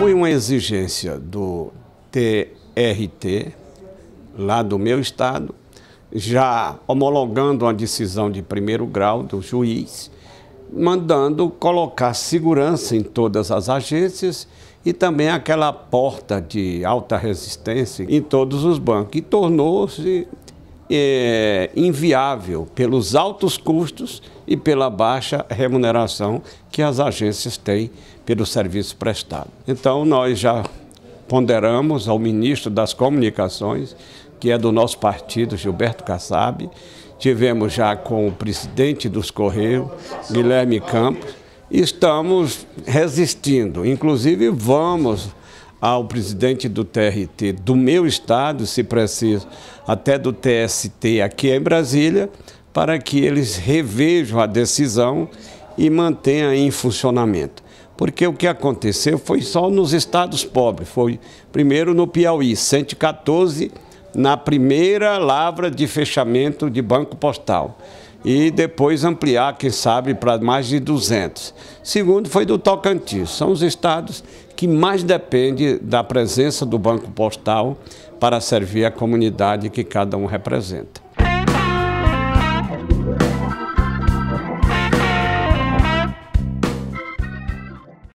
Foi uma exigência do TRT, lá do meu estado, já homologando uma decisão de primeiro grau do juiz, mandando colocar segurança em todas as agências e também aquela porta de alta resistência em todos os bancos. E tornou-se é, inviável pelos altos custos e pela baixa remuneração que as agências têm pelo serviço prestado. Então, nós já ponderamos ao ministro das Comunicações, que é do nosso partido, Gilberto Kassab, tivemos já com o presidente dos Correios, Guilherme Campos, e estamos resistindo, inclusive vamos ao presidente do TRT do meu estado, se preciso, até do TST aqui em Brasília, para que eles revejam a decisão e mantenham em funcionamento. Porque o que aconteceu foi só nos estados pobres, foi primeiro no Piauí, 114 na primeira lavra de fechamento de banco postal e depois ampliar, quem sabe, para mais de 200. Segundo foi do Tocantins. São os estados que mais dependem da presença do Banco Postal para servir a comunidade que cada um representa.